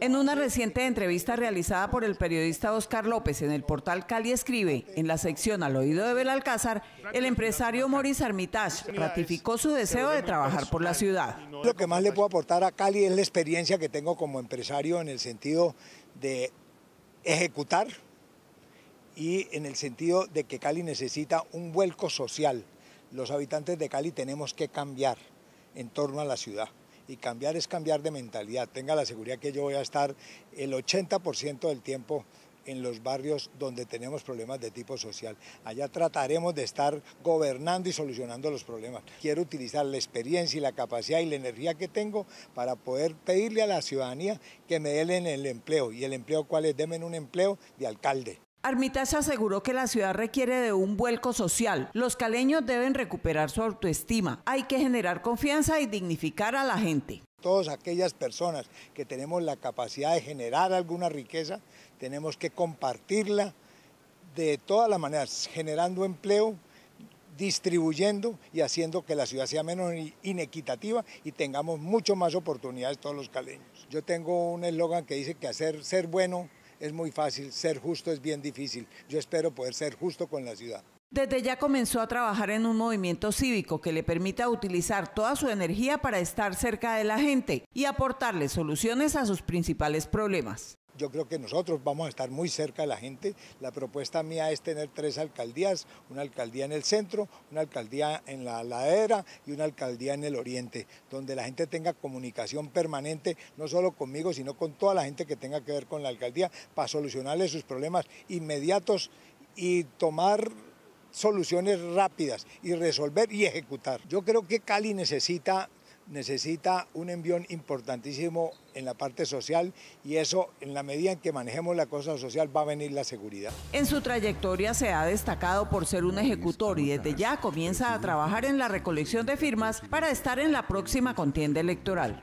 En una reciente entrevista realizada por el periodista Oscar López en el portal Cali Escribe, en la sección Al Oído de Belalcázar, el empresario Maurice Armitage ratificó su deseo de trabajar por la ciudad. Lo que más le puedo aportar a Cali es la experiencia que tengo como empresario en el sentido de ejecutar y en el sentido de que Cali necesita un vuelco social. Los habitantes de Cali tenemos que cambiar en torno a la ciudad y cambiar es cambiar de mentalidad. Tenga la seguridad que yo voy a estar el 80% del tiempo en los barrios donde tenemos problemas de tipo social. Allá trataremos de estar gobernando y solucionando los problemas. Quiero utilizar la experiencia y la capacidad y la energía que tengo para poder pedirle a la ciudadanía que me den el empleo. ¿Y el empleo cuál es? Deme un empleo de alcalde. Armitage aseguró que la ciudad requiere de un vuelco social. Los caleños deben recuperar su autoestima. Hay que generar confianza y dignificar a la gente. Todas aquellas personas que tenemos la capacidad de generar alguna riqueza, tenemos que compartirla de todas las maneras, generando empleo, distribuyendo y haciendo que la ciudad sea menos inequitativa y tengamos mucho más oportunidades todos los caleños. Yo tengo un eslogan que dice que hacer ser bueno es muy fácil, ser justo es bien difícil. Yo espero poder ser justo con la ciudad. Desde ya comenzó a trabajar en un movimiento cívico que le permita utilizar toda su energía para estar cerca de la gente y aportarle soluciones a sus principales problemas yo creo que nosotros vamos a estar muy cerca de la gente. La propuesta mía es tener tres alcaldías, una alcaldía en el centro, una alcaldía en la ladera y una alcaldía en el oriente, donde la gente tenga comunicación permanente, no solo conmigo, sino con toda la gente que tenga que ver con la alcaldía, para solucionarle sus problemas inmediatos y tomar soluciones rápidas y resolver y ejecutar. Yo creo que Cali necesita necesita un envión importantísimo en la parte social y eso en la medida en que manejemos la cosa social va a venir la seguridad. En su trayectoria se ha destacado por ser un ejecutor y desde ya comienza a trabajar en la recolección de firmas para estar en la próxima contienda electoral.